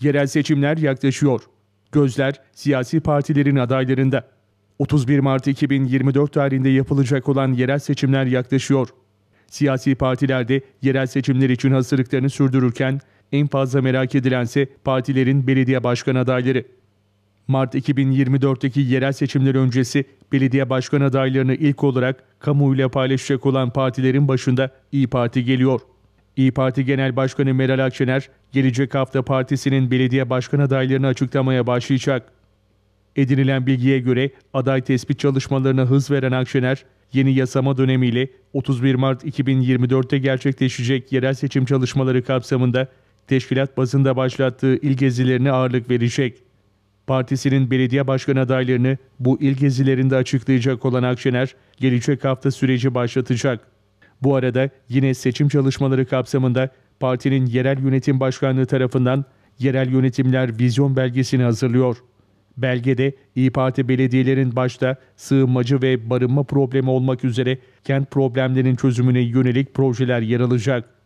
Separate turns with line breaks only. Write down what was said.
Yerel seçimler yaklaşıyor. Gözler siyasi partilerin adaylarında. 31 Mart 2024 tarihinde yapılacak olan yerel seçimler yaklaşıyor. Siyasi partiler de yerel seçimler için hazırlıklarını sürdürürken en fazla merak edilense partilerin belediye başkan adayları. Mart 2024'teki yerel seçimler öncesi belediye başkan adaylarını ilk olarak kamuyla paylaşacak olan partilerin başında İyi Parti geliyor. İyi Parti Genel Başkanı Meral Akşener, gelecek hafta partisinin belediye başkan adaylarını açıklamaya başlayacak. Edinilen bilgiye göre aday tespit çalışmalarına hız veren Akşener, yeni yasama dönemiyle 31 Mart 2024'te gerçekleşecek yerel seçim çalışmaları kapsamında teşkilat bazında başlattığı il gezilerine ağırlık verecek. Partisinin belediye başkan adaylarını bu il gezilerinde açıklayacak olan Akşener, gelecek hafta süreci başlatacak. Bu arada yine seçim çalışmaları kapsamında partinin yerel yönetim başkanlığı tarafından yerel yönetimler vizyon belgesini hazırlıyor. Belgede İyi Parti belediyelerin başta sığınmacı ve barınma problemi olmak üzere kent problemlerinin çözümüne yönelik projeler yer alacak.